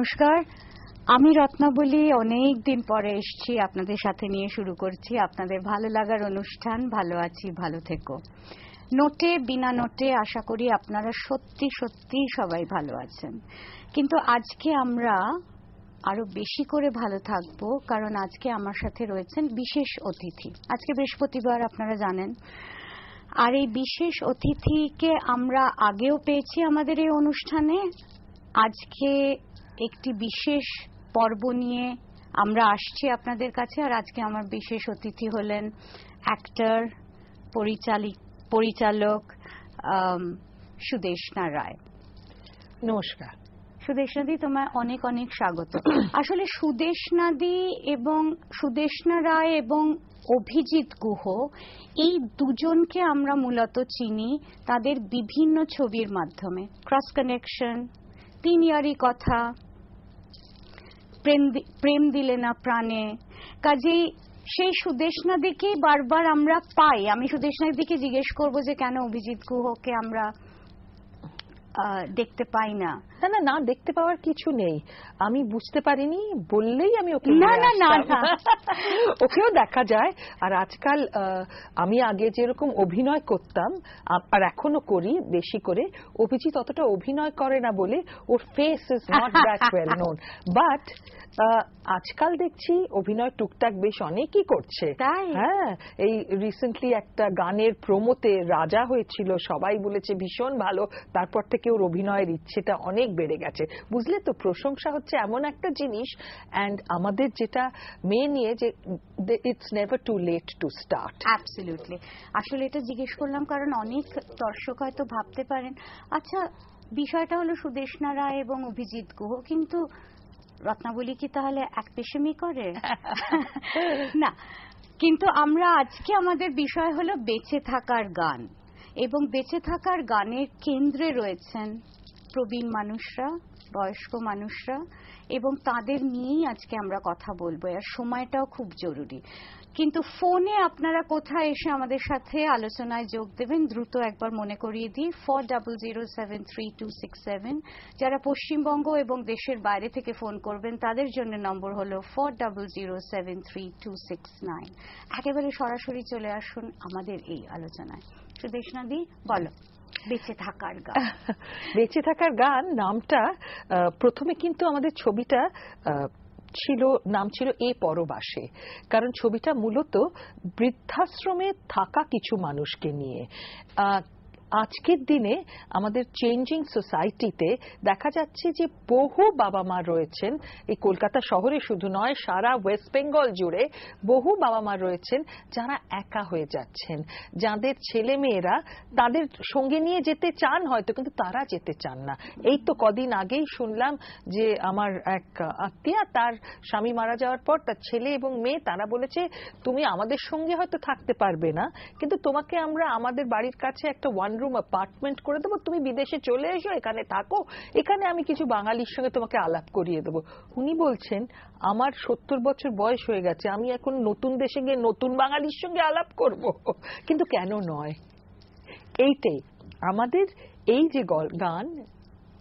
নমস্কার আমি রত্নাবলী অনেক দিন পরে এসছি আপনাদের সাথে নিয়ে শুরু করছি আপনাদের ভালো লাগার অনুষ্ঠান ভালো আছি ভালো থেকো নোটে বিনা নোটে আশা করি আপনারা সত্যি সত্যি সবাই ভালো আছেন কিন্তু আজকে আমরা আরো বেশি করে ভালো থাকবো কারণ আজকে আমার সাথে রয়েছেন বিশেষ অতিথি আজকে বৃহস্পতিবার আপনারা জানেন আর এই বিশেষ অতিথিকে আমরা আগেও পেয়েছি আমাদের এই অনুষ্ঠানে আজকে একটি বিশেষ পর্ব নিয়ে আমরা আসছি আপনাদের কাছে আর আজকে আমার বিশেষ অতিথি হলেন অ্যাক্টর পরিচালিক পরিচালক সুদেশনা রায় নমস্কার সুদেশনাদি তোমার অনেক অনেক স্বাগত আসলে সুদেশনাদি এবং সুদেশনা রায় এবং অভিজিৎ গুহ এই দুজনকে আমরা মূলত চিনি তাদের বিভিন্ন ছবির মাধ্যমে ক্রস কানেকশন তিন ইয়ারি কথা প্রেম প্রেম দিলে না প্রাণে কাজেই সেই সুদেশনা দিকে বারবার আমরা পাই আমি সুদেশনার দিকে জিজ্ঞেস করব যে কেন অভিজিৎ গুহকে আমরা দেখতে পাই না না না না দেখতে পাওয়ার কিছু নেই আমি বুঝতে পারিনি বললেই আমি ওকে না না না ওকেও দেখা যায় আর আজকাল আমি আগে যেরকম অভিনয় করতাম আর এখনো করি বেশি করে অভিজিৎ অতটা অভিনয় করে না বলে ওর face is not that well known but আজকাল দেখছি অভিনয় টুকটাক বেশ অনেকই করছে হ্যাঁ এই রিসেন্টলি একটা গানের প্রমোতে রাজা হয়েছিল সবাই বলেছে ভীষণ ভালো তারপর থেকে ওর অভিনয়ের ইচ্ছেটা অনেক বেড়ে গেছে বুঝলে তো প্রশংসা হচ্ছে এমন একটা জিনিস অ্যান্ড আমাদের যেটা মেয়ে নিয়ে যে it's never too late to start absolutely আসলে এটা জিজ্ঞেস করলাম কারণ অনেক দর্শক হয়তো ভাবতে পারেন আচ্ছা বিষয়টা হলো সুদেশনা রায় এবং অভিজিৎ গুহ কিন্তু রত্নাবলী কি তাহলে এক পেশেমি করে না কিন্তু আমরা আজকে আমাদের বিষয় হলো বেঁচে থাকার গান এবং বেঁচে থাকার গানের কেন্দ্রে রয়েছেন প্রবীণ মানুষরা বয়স্ক মানুষরা এবং তাদের নিয়েই আজকে আমরা কথা বলবো আর সময়টাও খুব জরুরি কিন্তু ফোনে আপনারা কোথায় এসে আমাদের সাথে আলোচনায় যোগ দেবেন দ্রুত একবার মনে করিয়ে দিই four double zero seven three two six seven যারা পশ্চিমবঙ্গ এবং দেশের বাইরে থেকে ফোন করবেন তাদের জন্য নম্বর হলো four double zero seven three two six nine একেবারে সরাসরি চলে আসুন আমাদের এই আলোচনায় সুদেশনাদি বলো বেঁচে থাকার গান বেঁচে থাকার গান নামটা প্রথমে কিন্তু আমাদের ছবিটা ছিল নাম ছিল এ পরবাসে কারণ ছবিটা মূলত বৃদ্ধাশ্রমে থাকা কিছু মানুষকে নিয়ে আজকের দিনে আমাদের চেঞ্জিং সোসাইটিতে দেখা যাচ্ছে যে বহু বাবা মা রয়েছেন এই কলকাতা শহরে শুধু নয় সারা ওয়েস্ট বেঙ্গল জুড়ে বহু বাবা মা রয়েছেন যারা একা হয়ে যাচ্ছেন যাদের ছেলে মেয়েরা তাদের সঙ্গে নিয়ে যেতে চান হয়তো কিন্তু তারা যেতে চান না এই তো কদিন আগেই শুনলাম যে আমার এক আত্মীয়া তার স্বামী মারা যাওয়ার পর তার ছেলে এবং মেয়ে তারা বলেছে তুমি আমাদের সঙ্গে হয়তো থাকতে পারবে না কিন্তু তোমাকে আমরা আমাদের বাড়ির কাছে একটা ওয়ান রুম অ্যাপার্টমেন্ট করে দেবো তুমি বিদেশে চলে এসো এখানে থাকো এখানে আমি কিছু বাঙালির সঙ্গে তোমাকে আলাপ করিয়ে দেবো উনি বলছেন আমার সত্তর বছর বয়স হয়ে গেছে আমি এখন নতুন দেশে গিয়ে নতুন বাঙালির সঙ্গে আলাপ করব কিন্তু কেন নয় এইটাই আমাদের এই যে গান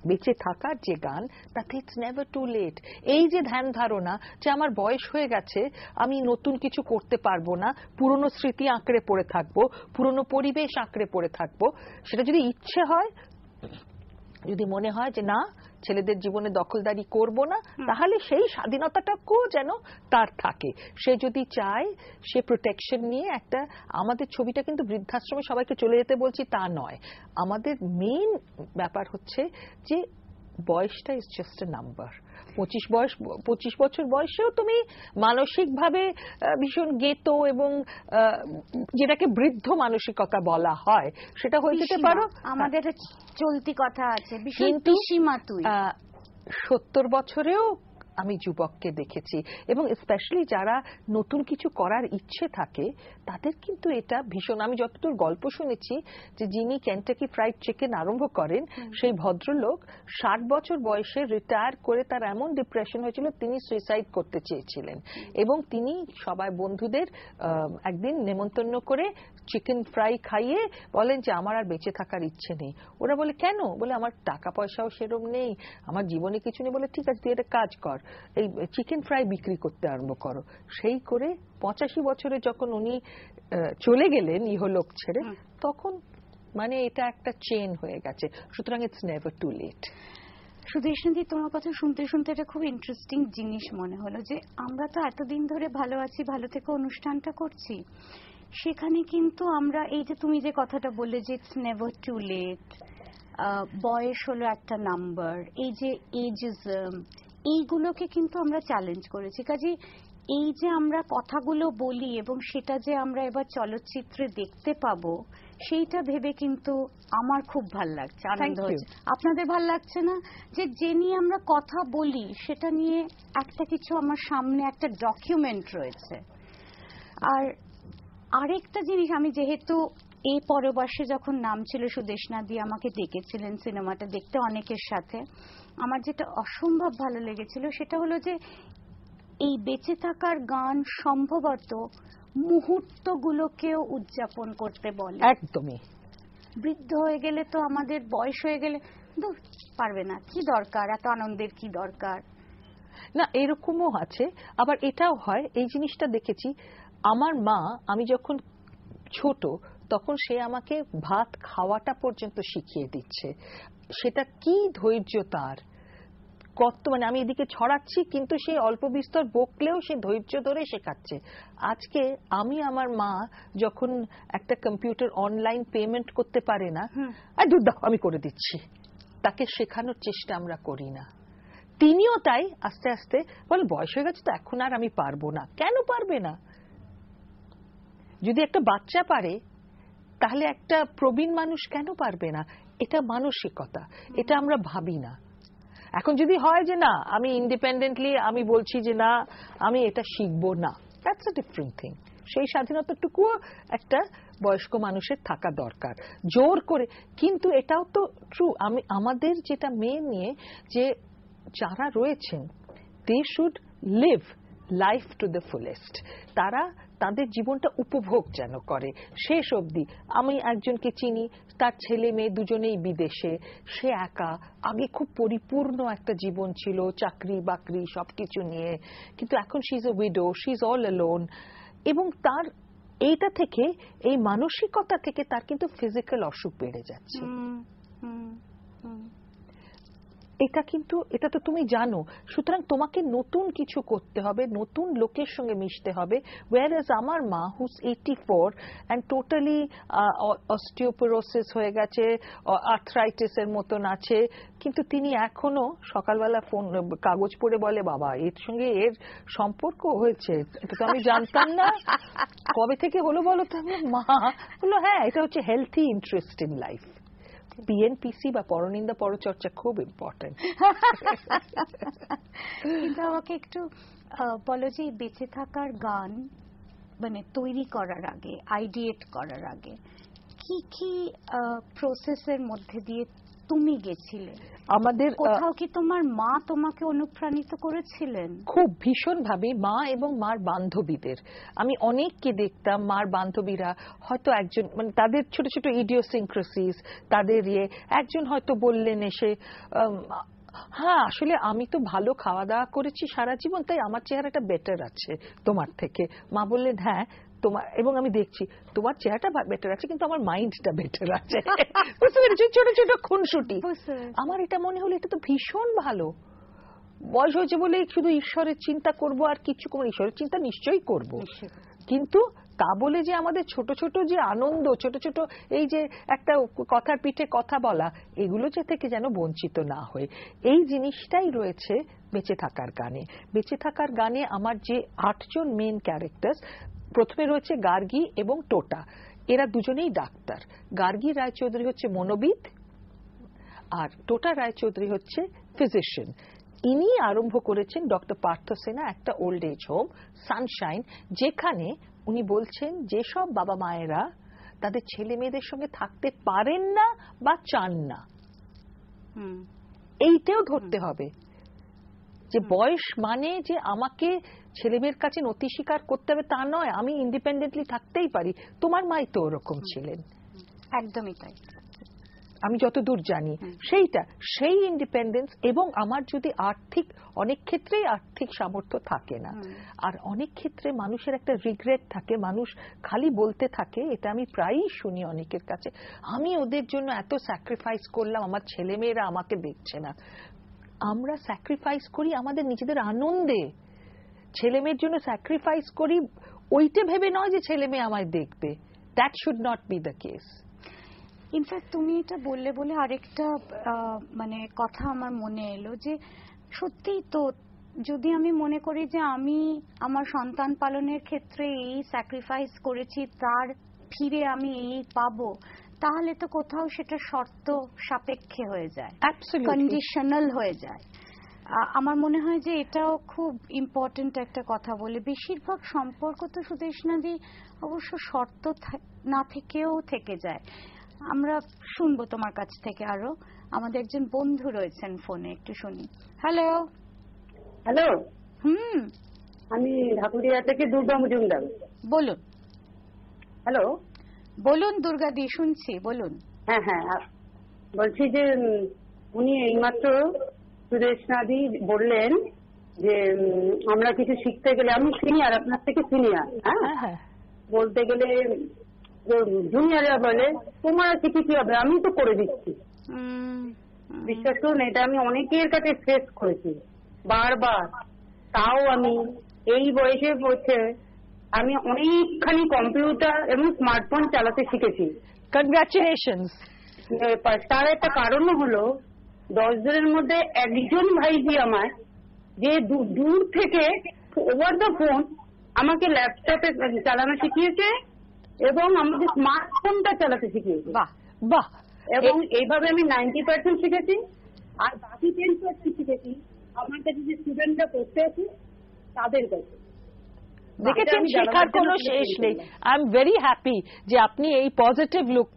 বেঁচে থাকার যে গান তাতে ইটস নেভার টু লেট এই যে ধ্যান ধারণা যে আমার বয়স হয়ে গেছে আমি নতুন কিছু করতে পারবো না পুরনো স্মৃতি আঁকড়ে পড়ে থাকবো পুরনো পরিবেশ আঁকড়ে পড়ে থাকবো সেটা যদি ইচ্ছে হয় যদি মনে হয় যে না ছেলেদের জীবনে দখলদারি করব না তাহলে সেই স্বাধীনতাটাকেও যেন তার থাকে সে যদি চায় সে প্রোটেকশন নিয়ে একটা আমাদের ছবিটা কিন্তু বৃদ্ধাশ্রমে সবাইকে চলে যেতে বলছি তা নয় আমাদের মেইন ব্যাপার হচ্ছে যে বয়সটা ইজ জাস্ট এ নাম্বার পঁচিশ বয়স পঁচিশ বছর বয়সেও তুমি মানসিকভাবে ভীষণ গেত এবং যেটাকে বৃদ্ধ মানসিকতা বলা হয় সেটা হয়ে যেতে পারো হ্যাঁ। আমাদের চলতি কথা আছে সত্তর বছরেও আমি যুবককে দেখেছি এবং স্পেশালি যারা নতুন কিছু করার ইচ্ছে থাকে তাদের কিন্তু এটা ভীষণ আমি যতদূর গল্প শুনেছি যে যিনি ক্যান্টাকি ফ্রাইড চিকেন আরম্ভ করেন সেই ভদ্রলোক ষাট বছর বয়সে রিটায়ার করে তার এমন ডিপ্রেশন হয়েছিল তিনি সুইসাইড করতে চেয়েছিলেন এবং তিনি সবাই বন্ধুদের একদিন নেমন্তন্ন করে চিকেন ফ্রাই খাইয়ে বলেন যে আমার আর বেঁচে থাকার ইচ্ছে নেই ওরা বলে কেন বলে আমার টাকা পয়সাও সেরম নেই আমার জীবনে কিছু নেই বলে ঠিক আছে তুই এটা কাজ কর এই চিকেন ফ্রাই বিক্রি করতে আরম্ভ করো সেই করে পঁচাশি বছরে যখন উনি চলে গেলেন ইহলোক ছেড়ে তখন মানে এটা একটা চেন হয়ে গেছে সুতরাং ইটস নেভার টু লেট সুদেশনজি তোমার কথা শুনতে শুনতে এটা খুব ইন্টারেস্টিং জিনিস মনে হলো যে আমরা তো এতদিন ধরে ভালো আছি ভালো থেকে অনুষ্ঠানটা করছি সেখানে কিন্তু আমরা এই যে তুমি যে কথাটা বললে যে ইটস নেভার টু লেট বয়স হলো একটা নাম্বার এই যে এজিজম এইগুলোকে কিন্তু আমরা চ্যালেঞ্জ করেছি কাজে এই যে আমরা কথাগুলো বলি এবং সেটা যে আমরা এবার চলচ্চিত্রে দেখতে পাব সেইটা ভেবে কিন্তু আমার খুব ভাল লাগছে আনন্দ হচ্ছে আপনাদের ভাল লাগছে না যে যে নিয়ে আমরা কথা বলি সেটা নিয়ে একটা কিছু আমার সামনে একটা ডকুমেন্ট রয়েছে আর আরেকটা জিনিস আমি যেহেতু এই পরবাসে যখন নাম ছিল সুদেশনা দিয়ে আমাকে ডেকেছিলেন সিনেমাটা দেখতে অনেকের সাথে আমার যেটা অসম্ভব ভালো লেগেছিল সেটা হলো যে এই বেঁচে থাকার গান সম্ভবত মুহূর্তগুলোকেও উদযাপন করতে বলে একদমই বৃদ্ধ হয়ে গেলে তো আমাদের বয়স হয়ে গেলে পারবে না কি দরকার এত আনন্দের কি দরকার না এরকমও আছে আবার এটাও হয় এই জিনিসটা দেখেছি আমার মা আমি যখন ছোট তখন সে আমাকে ভাত খাওয়াটা পর্যন্ত শিখিয়ে দিচ্ছে সেটা কি ধৈর্য তার কত মানে আমি এদিকে ছড়াচ্ছি কিন্তু সে অল্প বিস্তর বকলেও সে ধৈর্য ধরে শেখাচ্ছে আজকে আমি আমার মা যখন একটা কম্পিউটার অনলাইন পেমেন্ট করতে পারে না আর দুধ দেখো আমি করে দিচ্ছি তাকে শেখানোর চেষ্টা আমরা করি না তিনিও তাই আস্তে আস্তে বলে বয়স হয়ে গেছে তো এখন আর আমি পারবো না কেন পারবে না যদি একটা বাচ্চা পারে তাহলে একটা প্রবীণ মানুষ কেন পারবে না এটা মানসিকতা এটা আমরা ভাবি না এখন যদি হয় যে না আমি ইন্ডিপেন্ডেন্টলি আমি বলছি যে না আমি এটা শিখবো না দ্যাটস আ ডিফারেন্ট থিং সেই স্বাধীনতাটুকুও একটা বয়স্ক মানুষের থাকা দরকার জোর করে কিন্তু এটাও তো ট্রু আমি আমাদের যেটা মেয়ে নিয়ে যে যারা রয়েছেন they should live life to the fullest তারা তাদের জীবনটা উপভোগ যেন করে শেষ অবধি আমি একজনকে চিনি তার ছেলে মেয়ে দুজনেই বিদেশে সে একা আগে খুব পরিপূর্ণ একটা জীবন ছিল চাকরি বাকরি সব কিছু নিয়ে কিন্তু এখন she is a widow she is all alone এবং তার এইটা থেকে এই মানসিকতা থেকে তার কিন্তু ফিজিক্যাল অসুখ বেড়ে যাচ্ছে এটা কিন্তু এটা তো তুমি জানো সুতরাং তোমাকে নতুন কিছু করতে হবে নতুন লোকের সঙ্গে মিশতে হবে ওয়ার এজ আমার মা who's eighty four and totally osteoporosis হয়ে গেছে আর্থরাইটিস এর মতন আছে কিন্তু তিনি এখনো সকালবেলা ফোন কাগজ পড়ে বলে বাবা এর সঙ্গে এর সম্পর্ক হয়েছে এটা তো আমি জানতাম না কবে থেকে হলো বলো তো মা বললো হ্যাঁ এটা হচ্ছে healthy interest in life BNPC বা পরনিন্দা পরচর্চা খুব ইম্পর্টেন্ট কিন্তু আমাকে একটু বলো যে বেঁচে থাকার গান মানে তৈরি করার আগে আইডিয়েট করার আগে কি কি প্রসেসের মধ্যে দিয়ে তুমি গেছিলে আমাদের কোথাও কি তোমার মা তোমাকে অনুপ্রাণিত করেছিলেন খুব ভীষণ ভাবে মা এবং মার বান্ধবীদের আমি অনেককে দেখতাম মার বান্ধবীরা হয়তো একজন মানে তাদের ছোট ছোট ইডিওসিনক্রেসিস তাদের ইয়ে একজন হয়তো বললেন এসে হ্যাঁ আসলে আমি তো ভালো খাওয়া দাওয়া করেছি সারা জীবন তাই আমার চেহারাটা বেটার আছে তোমার থেকে মা বললেন হ্যাঁ তোমার এবং আমি দেখছি তোমার চেহারাটা বেটার আছে কিন্তু আমার মাইন্ডটা বেটার আছে বুঝতে পেরেছি ছোট ছোট খুনসুটি হ্যাঁ, আমার এটা মনে হলো এটা তো ভীষণ ভালো বয়স হয়েছে বলে শুধু ঈশ্বরের চিন্তা করব আর কিছু কোন ঈশ্বরের চিন্তা নিশ্চয়ই করব কিন্তু তা বলে যে আমাদের ছোট ছোট যে আনন্দ ছোট ছোট এই যে একটা কথার পিঠে কথা বলা এগুলো যে থেকে যেন বঞ্চিত না হয় এই জিনিসটাই রয়েছে বেঁচে থাকার গানে বেঁচে থাকার গানে আমার যে আটজন মেন ক্যারেক্টার প্রথমে রয়েছে গার্গী এবং টোটা এরা দুজনেই ডাক্তার গার্গী রায়চৌধুরী হচ্ছে মনোবিদ আর টোটা রায়চৌধুরী হচ্ছে ফিজিশিয়ান ইনি আরম্ভ করেছেন ডক্টর পার্থ সেনা একটা ওল্ড এজ হোম সানশাইন যেখানে উনি বলছেন যেসব বাবা মায়েরা তাদের ছেলে মেয়েদের সঙ্গে থাকতে পারেন না বা চান না এইটাও ধরতে হবে যে বয়স মানে যে আমাকে ছেলেমেয়ের কাছে নতি স্বীকার করতে হবে তা নয় আমি ইন্ডিপেন্ডেন্টলি থাকতেই পারি তোমার মাই তো ওরকম ছিলেন একদমই তাই আমি যতদূর জানি সেইটা সেই ইন্ডিপেন্ডেন্স এবং আমার যদি আর্থিক অনেক ক্ষেত্রেই আর্থিক সামর্থ্য থাকে না আর অনেক ক্ষেত্রে মানুষের একটা রিগ্রেট থাকে মানুষ খালি বলতে থাকে এটা আমি প্রায়ই শুনি অনেকের কাছে আমি ওদের জন্য এত স্যাক্রিফাইস করলাম আমার ছেলেমেয়েরা আমাকে দেখছে না আমরা স্যাক্রিফাইস করি আমাদের নিজেদের আনন্দে ছেলে মেয়ের জন্য স্যাক্রিফাইস করি ওইটা ভেবে নয় যে ছেলে মেয়ে আমায় দেখবে that should not be the case in fact তুমি এটা বললে বলে আরেকটা মানে কথা আমার মনে এলো যে সত্যিই তো যদি আমি মনে করি যে আমি আমার সন্তান পালনের ক্ষেত্রে এই স্যাক্রিফাইস করেছি তার ফিরে আমি এই পাবো তাহলে তো কোথাও সেটা শর্ত সাপেক্ষে হয়ে যায় কন্ডিশনাল হয়ে যায় আমার মনে হয় যে এটাও খুব ইম্পর্টেন্ট একটা কথা বলে বেশিরভাগ সম্পর্ক তো সুদেশনাদি অবশ্য শর্ত না থেকেও থেকে যায় আমরা শুনবো তোমার কাছ থেকে আরো আমাদের একজন বন্ধু রয়েছেন ফোনে একটু শুনি হ্যালো হ্যালো হুম আমি ঢাকুরিয়া থেকে দুর্গা মজুমদার বলুন হ্যালো বলুন দুর্গা দি শুনছি বলুন হ্যাঁ হ্যাঁ বলছি যে উনি এইমাত্র সুদেশনাদি বললেন যে আমরা কিছু শিখতে গেলে আমি সিনিয়র আপনার থেকে সিনিয়র হ্যাঁ, হ্যাঁ, হ্যাঁ। বলতে গেলে জুনিয়ররা বলে তোমার শিখে কি হবে আমি তো করে দিচ্ছি বিশ্বাস করুন এটা আমি অনেকের কাছে ফেস করেছি বারবার তাও আমি এই বয়সে পড়ছে আমি অনেকখানি কম্পিউটার এবং স্মার্টফোন চালাতে শিখেছি কনগ্রাচুলেশন তার একটা কারণ হলো দশজনের মধ্যে একজন ভাইজি আমার যে দূর থেকে ওভার দ্য ফোন আমাকে ল্যাপটপে চালানো শিখিয়েছে এবং আমাকে স্মার্টফোনটা চালাতে শিখিয়েছে বাহ বাহ এবং এইভাবে আমি নাইনটি পার্সেন্ট শিখেছি আর বাকি টেন পার্সেন্ট শিখেছি আমার কাছে যে স্টুডেন্টরা করতে আছে তাদের কাছে দেখেছেন শেখার কোনো শেষ নেই আই এম ভেরি হ্যাপি যে আপনি এই পজিটিভ লুক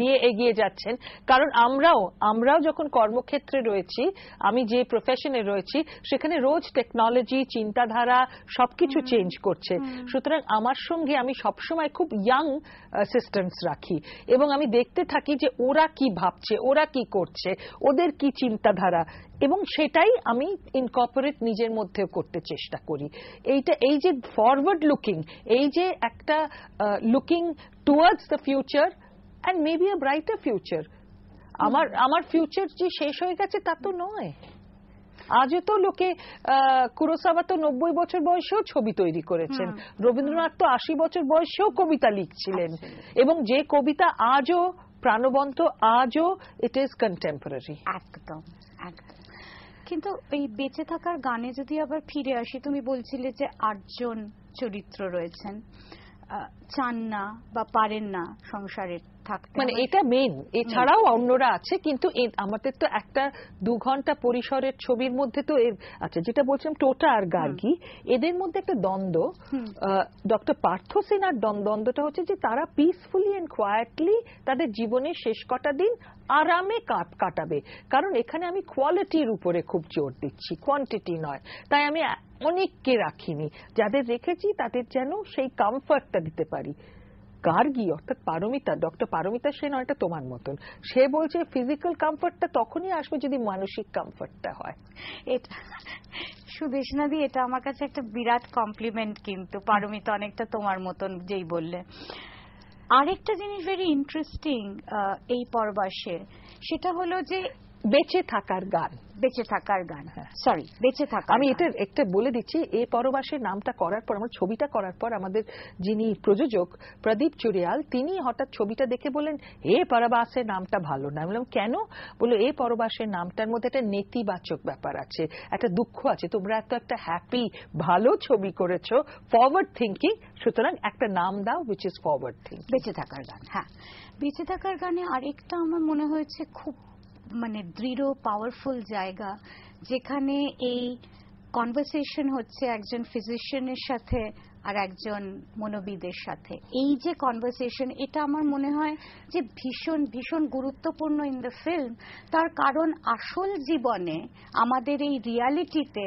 নিয়ে এগিয়ে যাচ্ছেন কারণ আমরাও আমরাও যখন কর্মক্ষেত্রে রয়েছি আমি যে প্রফেশনে রয়েছি সেখানে রোজ টেকনোলজি চিন্তাধারা সবকিছু চেঞ্জ করছে সুতরাং আমার সঙ্গে আমি সবসময় খুব ইয়াং সিস্টেমস রাখি এবং আমি দেখতে থাকি যে ওরা কি ভাবছে ওরা কি করছে ওদের কি চিন্তাধারা এবং সেটাই আমি ইনকর্পোরেট নিজের মধ্যে করতে চেষ্টা করি এইটা এই যে ফরওয়ার্ড লুকিং এই যে একটা looking towards the future and maybe a brighter future আমার আমার ফিউচার যে শেষ হয়ে গেছে তা তো নয় আজও তো লোকে কুরোসাবা তো নব্বই বছর বয়সেও ছবি তৈরি করেছেন রবীন্দ্রনাথ তো আশি বছর বয়সেও কবিতা লিখছিলেন এবং যে কবিতা আজও প্রাণবন্ত আজও ইট ইজ কন্টেম্পোরারি একদম একদম কিন্তু এই বেঁচে থাকার গানে যদি আবার ফিরে আসি তুমি বলছিলে যে আটজন চরিত্র রয়েছেন চান না বা পারেন না সংসারের থাকতে মানে এটা মেন এছাড়াও অন্যরা আছে কিন্তু আমাদের তো একটা দু ঘন্টা পরিসরের ছবির মধ্যে তো এর আচ্ছা যেটা বলছিলাম টোটা আর গার্গি এদের মধ্যে একটা দ্বন্দ্ব ডক্টর পার্থ সেনার দ্বন্দ্বটা হচ্ছে যে তারা পিসফুলি অ্যান্ড কোয়াইটলি তাদের জীবনের শেষ কটা দিন আরামে কাপ কাটাবে কারণ এখানে আমি কোয়ালিটির উপরে খুব জোর দিচ্ছি কোয়ান্টিটি নয় তাই আমি অনেককে রাখিনি যাদের রেখেছি তাদের যেন সেই কমফর্টটা দিতে পারি গার্গী অর্থাৎ পারমিতা ডক্টর পারমিতা সেন এটা তোমার মতন সে বলছে ফিজিক্যাল কমফর্টটা তখনই আসবে যদি মানসিক কমফর্টটা হয় এটা সুদেশনাদি এটা আমার কাছে একটা বিরাট কমপ্লিমেন্ট কিন্তু পারমিতা অনেকটা তোমার মতন যেই বললে আরেকটা জিনিস ভেরি ইন্টারেস্টিং এই পরবাসের সেটা হলো যে বেঁচে থাকার গান বেঁচে থাকার গান সরি হ্যাঁ। বেঁচে থাকা আমি এটা একটা বলে দিচ্ছি এ পরবাসের নামটা করার পর আমার ছবিটা করার পর আমাদের যিনি প্রযোজক প্রদীপ চুরিয়াল তিনি হঠাৎ ছবিটা দেখে বলেন এ পরবাসের নামটা ভালো না বললাম কেন বললো এ পরবাসের নামটার মধ্যে একটা নেতিবাচক ব্যাপার আছে একটা দুঃখ আছে তোমরা এত একটা হ্যাপি ভালো ছবি করেছো ফরওয়ার্ড থিঙ্কিং সুতরাং একটা নাম দাও হুইচ ইজ ফরওয়ার্ড থিঙ্কিং বেঁচে থাকার গান হ্যাঁ বেঁচে থাকার গানে আরেকটা আমার মনে হয়েছে খুব মানে দৃঢ় পাওয়ারফুল জায়গা যেখানে এই কনভারসেশন হচ্ছে একজন ফিজিশিয়ানের সাথে আর একজন মনোবিদের সাথে এই যে কনভারসেশন এটা আমার মনে হয় যে ভীষণ ভীষণ গুরুত্বপূর্ণ ইন দ্য ফিল্ম তার কারণ আসল জীবনে আমাদের এই রিয়ালিটিতে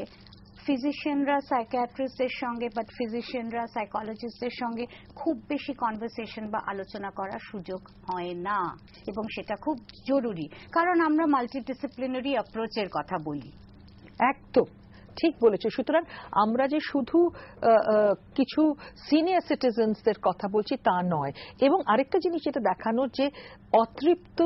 ফিজিশিয়ানরা সাইকিয়াট্রিস্টের সঙ্গে বাট ফিজিশিয়ানরা সাইকোলজিস্টের সঙ্গে খুব বেশি কনভারসেশন বা আলোচনা করার সুযোগ হয় না এবং সেটা খুব জরুরি কারণ আমরা মাল্টিডিসিপ্লিনারি অ্যাপ্রোচের কথা বলি একদম ঠিক বলেছে সুতরাং আমরা যে শুধু কিছু সিনিয়র সিটিজেন্সদের কথা বলছি তা নয় এবং আরেকটা জিনিস যেটা দেখানো যে অতৃপ্ত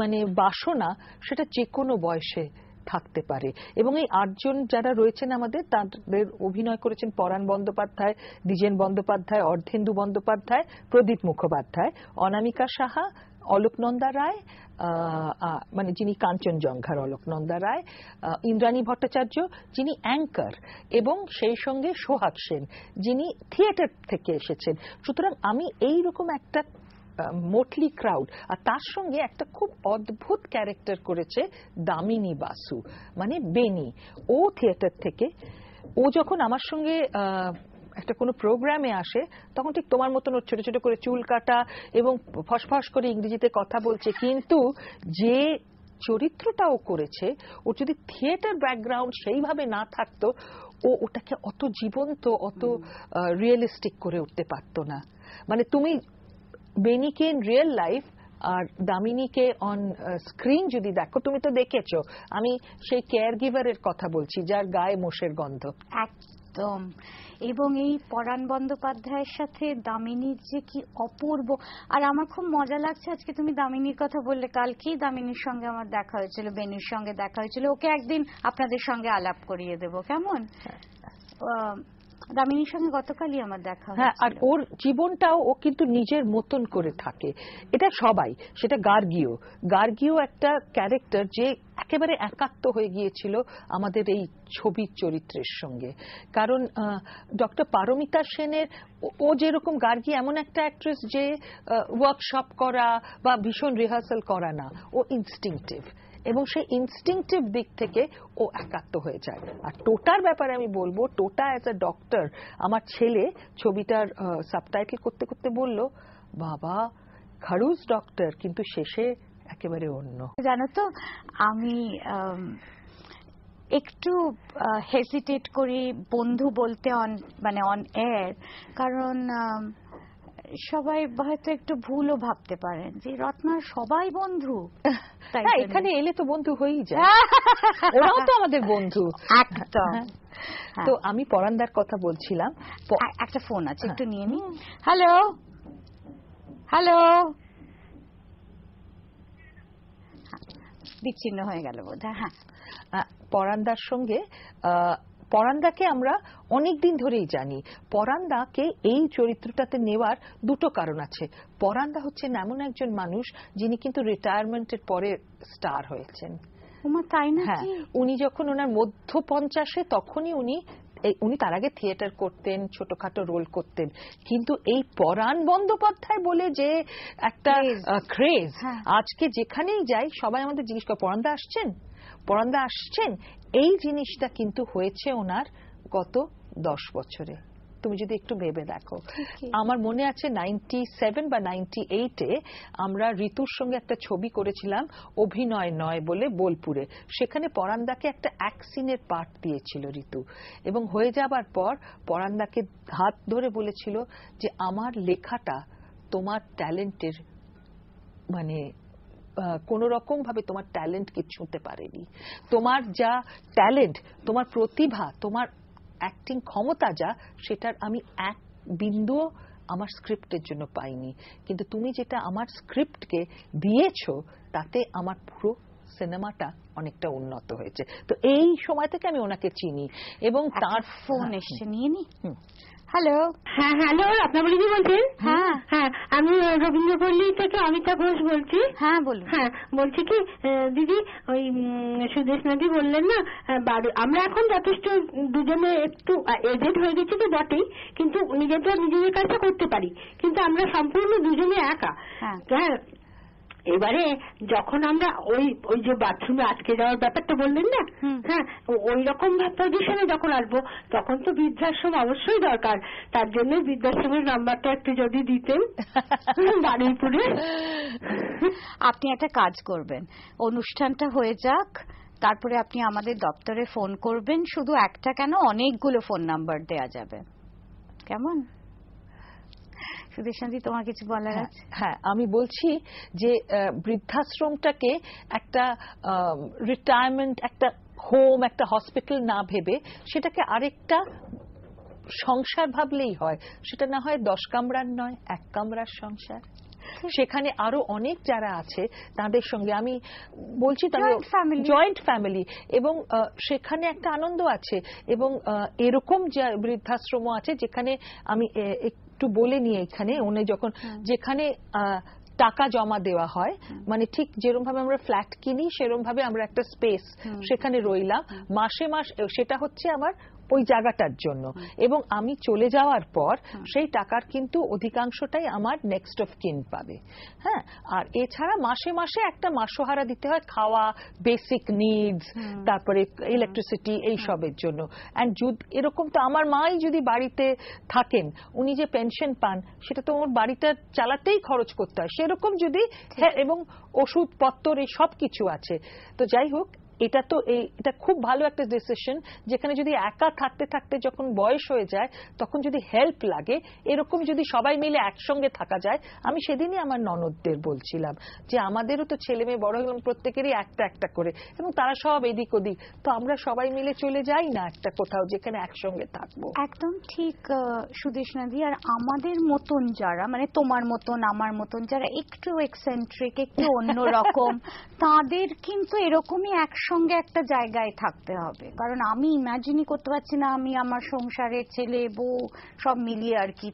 মানে বাসনা সেটা যে কোনো বয়সে থাকতে পারে এবং এই আটজন যারা রয়েছেন আমাদের তাদের অভিনয় করেছেন পরাণ বন্দ্যোপাধ্যায় দ্বিজেন বন্দ্যোপাধ্যায় অর্ধেন্দু বন্দ্যোপাধ্যায় প্রদীপ মুখোপাধ্যায় অনামিকা সাহা অলোকনন্দা রায় মানে যিনি কাঞ্চনজঙ্ঘার অলোকনন্দা রায় ইন্দ্রাণী ভট্টাচার্য যিনি অ্যাঙ্কার এবং সেই সঙ্গে সোহাগ সেন যিনি থিয়েটার থেকে এসেছেন সুতরাং আমি এই রকম একটা মোটলি ক্রাউড আর তার সঙ্গে একটা খুব অদ্ভুত ক্যারেক্টার করেছে দামিনী বাসু মানে বেনি ও থিয়েটার থেকে ও যখন আমার সঙ্গে একটা কোনো প্রোগ্রামে আসে তখন ঠিক তোমার মতন ওর ছোট ছোট করে চুল কাটা এবং ফসফস করে ইংরেজিতে কথা বলছে কিন্তু যে চরিত্রটাও করেছে ওর যদি থিয়েটার ব্যাকগ্রাউন্ড সেইভাবে না থাকতো ও ওটাকে অত জীবন্ত অত রিয়েলিস্টিক করে উঠতে পারতো না মানে তুমি বেনিকে ইন রিয়েল লাইফ আর দামিনীকে অন স্ক্রিন uh, যদি দেখো তুমি তো দেখেছ আমি সেই কেয়ার গিভারের কথা বলছি যার গায়ে মোষের গন্ধ একদম এবং এই পরাণ বন্দ্যোপাধ্যায়ের সাথে দামিনীর যে কি অপূর্ব আর আমার খুব মজা লাগছে আজকে তুমি দামিনীর কথা বললে কালকেই দামিনীর সঙ্গে আমার দেখা হয়েছিল বেনির সঙ্গে দেখা হয়েছিল ওকে একদিন আপনাদের সঙ্গে আলাপ করিয়ে দেব কেমন হ্যাঁ। দামিনীর সঙ্গে গতকালই আমার দেখা হ্যাঁ আর ওর জীবনটাও ও কিন্তু নিজের মতন করে থাকে এটা সবাই সেটা গার্গীয় গার্গীয় একটা ক্যারেক্টার যে একেবারে একাত্ম হয়ে গিয়েছিল আমাদের এই ছবির চরিত্রের সঙ্গে কারণ ডক্টর পারমিতা সেনের ও যেরকম গার্গী এমন একটা অ্যাক্ট্রেস যে ওয়ার্কশপ করা বা ভীষণ রিহার্সাল করা না ও ইনস্টিংটিভ এবং সেই ইনস্টিংটিভ দিক থেকে ও একাত্ম হয়ে যায় আর টোটার ব্যাপারে আমি বলবো টোটা অ্যাজ আ ডক্টর আমার ছেলে ছবিটার সাবটাইটেল করতে করতে বলল বাবা খারুজ ডক্টর কিন্তু শেষে একেবারে অন্য জানো তো আমি একটু হেজিটেট করি বন্ধু বলতে অন মানে অন এয়ার কারণ সবাই হয়তো একটু ভুলও ভাবতে পারেন যে রত্নার সবাই বন্ধু হ্যাঁ, এখানে এলে তো বন্ধু হয়েই যায় ওরাও তো আমাদের বন্ধু একদম হ্যাঁ। হ্যাঁ। তো আমি পরান্দার কথা বলছিলাম একটা ফোন আছে একটু নিয়ে নি হ্যালো হ্যালো বিচ্ছিন্ন হয়ে গেল বোধ হ্যাঁ পরান্দার সঙ্গে পরান্দাকে আমরা অনেকদিন ধরেই জানি পরান্দাকে এই চরিত্রটাতে নেওয়ার দুটো কারণ আছে পরান্দা হচ্ছেন এমন একজন মানুষ যিনি কিন্তু রিটায়ারমেন্টের পরে স্টার হয়েছেন তাই না হ্যাঁ উনি যখন ওনার মধ্য পঞ্চাশে তখনই উনি উনি তার আগে থিয়েটার করতেন ছোটখাটো রোল করতেন কিন্তু এই পরাণ বন্দ্যোপাধ্যায় বলে যে একটা ক্রেজ হ্যাঁ। আজকে যেখানেই যাই সবাই আমাদের জিজ্ঞেস করে পরান্দা আসছেন পরান্দা আসছেন এই জিনিসটা কিন্তু হয়েছে ওনার গত দশ বছরে তুমি যদি একটু ভেবে দেখো আমার মনে আছে নাইনটি সেভেন বা নাইনটি এইটে আমরা ঋতুর সঙ্গে একটা ছবি করেছিলাম অভিনয় নয় বলে বোলপুরে সেখানে পরান্দাকে একটা অ্যাক্সিনের পার্ট দিয়েছিল ঋতু এবং হয়ে যাবার পর পরান্দাকে হাত ধরে বলেছিল যে আমার লেখাটা তোমার ট্যালেন্টের মানে কোন রকম ভাবে তোমার ট্যালেন্ট ছুঁতে পারেনি তোমার যা ট্যালেন্ট তোমার প্রতিভা তোমার অ্যাক্টিং ক্ষমতা যা সেটার আমি এক বিন্দুও আমার স্ক্রিপ্টের জন্য পাইনি কিন্তু তুমি যেটা আমার স্ক্রিপ্টকে দিয়েছো তাতে আমার পুরো সিনেমাটা অনেকটা উন্নত হয়েছে তো এই সময় থেকে আমি ওনাকে চিনি এবং তার ফোন হ্যাঁ, এসে নিয়ে নি হ্যালো হ্যাঁ হ্যালো আপনার কি বলছেন হ্যাঁ হ্যাঁ আমি রবীন্দ্রপল্লী থেকে অমিতা ঘোষ বলছি হ্যাঁ বলুন হ্যাঁ বলছি কি দিদি ওই সুদেশ সুদেশনাদি বললেন না বাড়ি আমরা এখন যথেষ্ট দুজনে একটু এজেন্ট হয়ে গেছি তো বটেই কিন্তু নিজেদের নিজেদের কাছে করতে পারি কিন্তু আমরা সম্পূর্ণ দুজনে একা হ্যাঁ, হ্যাঁ এবারে যখন আমরা ওই ওই যে বাথরুমে আটকে যাওয়ার ব্যাপারটা বললেন না হ্যাঁ ওই রকম পজিশনে যখন আসবো তখন তো বৃদ্ধাশ্রম অবশ্যই দরকার তার জন্য বৃদ্ধাশ্রমের নাম্বারটা একটু যদি দিতেন বাড়িপুরে আপনি একটা কাজ করবেন অনুষ্ঠানটা হয়ে যাক তারপরে আপনি আমাদের দপ্তরে ফোন করবেন শুধু একটা কেন অনেকগুলো ফোন নাম্বার দেয়া যাবে কেমন সুদেশান্তি তোমার কিছু বলার হ্যাঁ, আছে হ্যাঁ আমি বলছি যে বৃদ্ধাশ্রমটাকে একটা রিটায়ারমেন্ট একটা হোম একটা হসপিটাল না ভেবে সেটাকে আরেকটা সংসার ভাবলেই হয় সেটা না হয় দশ কামরার নয় এক কামরার সংসার সেখানে আরো অনেক যারা আছে তাদের সঙ্গে আমি বলছি জয়েন্ট ফ্যামিলি এবং সেখানে একটা আনন্দ আছে এবং এরকম যা বৃদ্ধাশ্রম আছে যেখানে আমি একটু বলে নিয়ে এখানে উনি যখন হ্যাঁ। যেখানে টাকা জমা দেওয়া হয় হ্যাঁ। মানে ঠিক যেরকম ভাবে আমরা ফ্ল্যাট কিনি সেরকম ভাবে আমরা একটা স্পেস হ্যাঁ। সেখানে রইলাম মাসে মাস সেটা হচ্ছে আমার ওই জায়গাটার জন্য এবং আমি চলে যাওয়ার পর সেই টাকার কিন্তু অধিকাংশটাই আমার নেক্সট অফ কিন পাবে হ্যাঁ আর এছাড়া মাসে মাসে একটা মাসোহারা দিতে হয় খাওয়া বেসিক নিডস তারপরে ইলেকট্রিসিটি এইসবের জন্য অ্যান্ড এরকম তো আমার মাই যদি বাড়িতে থাকেন উনি যে পেনশন পান সেটা তো ওর বাড়িটা চালাতেই খরচ করতে হয় সেরকম যদি হ্যাঁ, এবং ওষুধপত্র এই সব কিছু আছে তো যাই হোক এটা তো এই এটা খুব ভালো একটা ডিসিশন যেখানে যদি একা থাকতে থাকতে যখন বয়স হয়ে যায় তখন যদি হেল্প লাগে এরকম যদি সবাই মিলে একসঙ্গে থাকা যায় আমি সেদিনই আমার ননদদের বলছিলাম যে আমাদেরও তো ছেলে মেয়ে বড় হলাম প্রত্যেকেরই একটা একটা করে এবং তারা সব এদিক ওদিক তো আমরা সবাই মিলে চলে যাই না একটা কোথাও যেখানে একসঙ্গে থাকবো একদম ঠিক সুদেশনাদি আর আমাদের মতন যারা মানে তোমার মতন আমার মতন যারা একটু এক্সেন্ট্রিক একটু অন্যরকম তাদের কিন্তু এরকমই একশো সঙ্গে একটা জায়গায় থাকতে হবে কারণ আমি ইমাজিনই করতে পারছি না আমি আমার সংসারের ছেলে বউ সব মিলিয়ে আর কি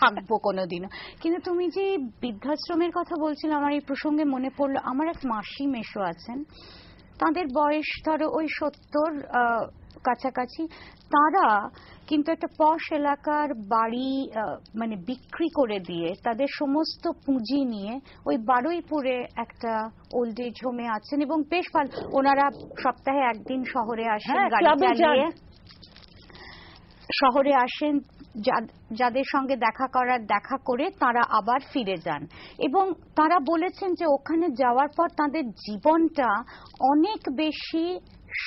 থাকবো কোনোদিনও কিন্তু তুমি যে বৃদ্ধাশ্রমের কথা বলছিলে আমার এই প্রসঙ্গে মনে পড়লো আমার এক মাসি মেশো আছেন তাদের বয়স ধরো ওই সত্তর কাছাকাছি তারা কিন্তু একটা পশ এলাকার বাড়ি মানে বিক্রি করে দিয়ে তাদের সমস্ত পুঁজি নিয়ে ওই বারুইপুরে একটা ওল্ড এজ হোমে আছেন এবং বেশ ভালো ওনারা সপ্তাহে একদিন শহরে আসেন হ্যাঁ, গাড়ি শহরে আসেন যাদের সঙ্গে দেখা করার দেখা করে তারা আবার ফিরে যান এবং তারা বলেছেন যে ওখানে যাওয়ার পর তাদের জীবনটা অনেক বেশি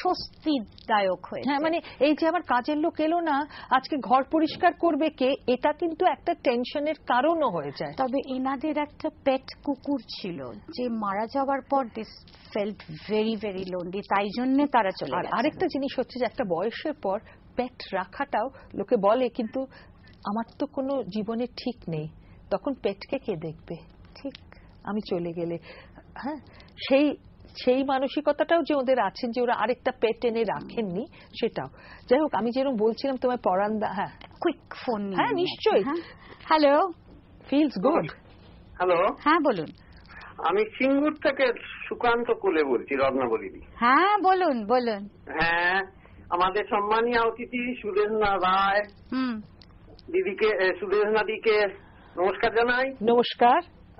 স্বস্তিদায়ক হয়েছে হ্যাঁ মানে এই যে আমার কাজের লোক এলো না আজকে ঘর পরিষ্কার করবে কে এটা কিন্তু একটা টেনশনের কারণও হয়ে যায় তবে এনাদের একটা পেট কুকুর ছিল যে মারা যাওয়ার পর this felt very very lonely তাই জন্য তারা চলে আর আরেকটা জিনিস হচ্ছে যে একটা বয়সের পর পেট রাখাটাও লোকে বলে কিন্তু আমার তো কোনো জীবনে ঠিক নেই তখন পেটকে কে দেখবে ঠিক আমি চলে গেলে হ্যাঁ সেই সেই মানসিকতাটাও যে ওদের আছেন যে ওরা আরেকটা পেট এনে রাখেননি সেটাও যাই হোক আমি যেরকম বলছিলাম তোমার পরান হ্যাঁ কুইক ফোন হ্যাঁ নিশ্চয়ই হ্যালো ফিলস গুড হ্যালো হ্যাঁ বলুন আমি সিঙ্গুর থেকে সুকান্ত কুলে বলছি রত্নাবলী হ্যাঁ বলুন বলুন হ্যাঁ আমাদের সম্মানীয় অতিথি সুরেশনা রায় দিদিকে সুরেশনা দিকে নমস্কার জানাই নমস্কার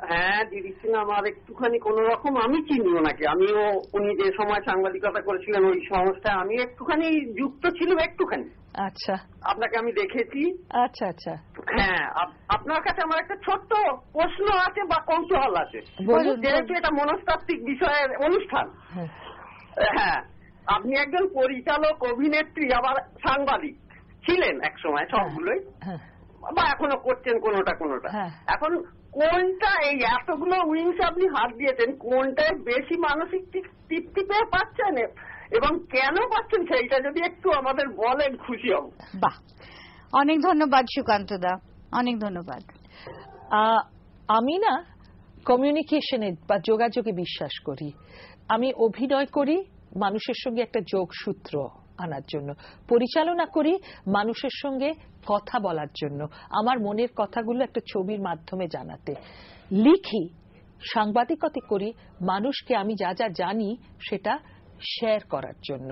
হ্যাঁ দিদি সিনহা আমার একটুখানি কোন রকম আমি চিনি ওনাকে আমিও উনি যে সময় সাংবাদিকতা করেছিলেন ওই সংস্থায় আমি একটুখানি যুক্ত ছিলাম একটুখানি আচ্ছা আপনাকে আমি দেখেছি আচ্ছা আচ্ছা হ্যাঁ আপনার কাছে আমার একটা ছোট্ট প্রশ্ন আছে বা কৌতূহল আছে যেহেতু এটা মনস্তাত্ত্বিক বিষয়ের অনুষ্ঠান হ্যাঁ।, হ্যাঁ আপনি একজন পরিচালক অভিনেত্রী আবার সাংবাদিক ছিলেন এক সময় সবগুলোই হ্যাঁ। বা এখনো করছেন কোনোটা কোনোটা হ্যাঁ। এখন কোনটায় এতগুলো উইংস আপনি হাত দিয়েছেন কোনটায় বেশি মানসিক তৃপ্তি পেয়ে পাচ্ছেন এবং কেন পাচ্ছেন সেইটা যদি একটু আমাদের বলেন খুশি হব বাহ অনেক ধন্যবাদ সুকান্ত দা অনেক ধন্যবাদ আমি না কমিউনিকেশনে বা যোগাযোগে বিশ্বাস করি আমি অভিনয় করি মানুষের সঙ্গে একটা যোগসূত্র আনার জন্য পরিচালনা করি মানুষের সঙ্গে কথা বলার জন্য আমার মনের কথাগুলো একটা ছবির মাধ্যমে জানাতে লিখি সাংবাদিকতা করি মানুষকে আমি যা যা জানি সেটা শেয়ার করার জন্য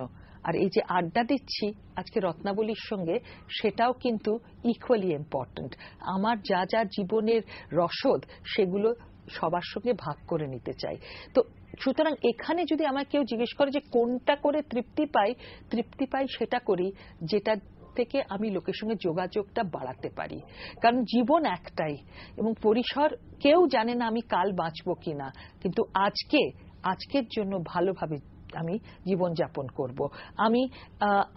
আর এই যে আড্ডা দিচ্ছি আজকে রত্নাবলীর সঙ্গে সেটাও কিন্তু ইকুয়ালি ইম্পর্ট্যান্ট আমার যা যা জীবনের রসদ সেগুলো সবার সঙ্গে ভাগ করে নিতে চাই তো সুতরাং এখানে যদি আমার কেউ জিজ্ঞেস করে যে কোনটা করে তৃপ্তি পাই তৃপ্তি পাই সেটা করি যেটা থেকে আমি লোকের সঙ্গে যোগাযোগটা বাড়াতে পারি কারণ জীবন একটাই এবং পরিসর কেউ জানে না আমি কাল বাঁচবো কিনা কিন্তু আজকে আজকের জন্য ভালোভাবে আমি জীবন যাপন করব আমি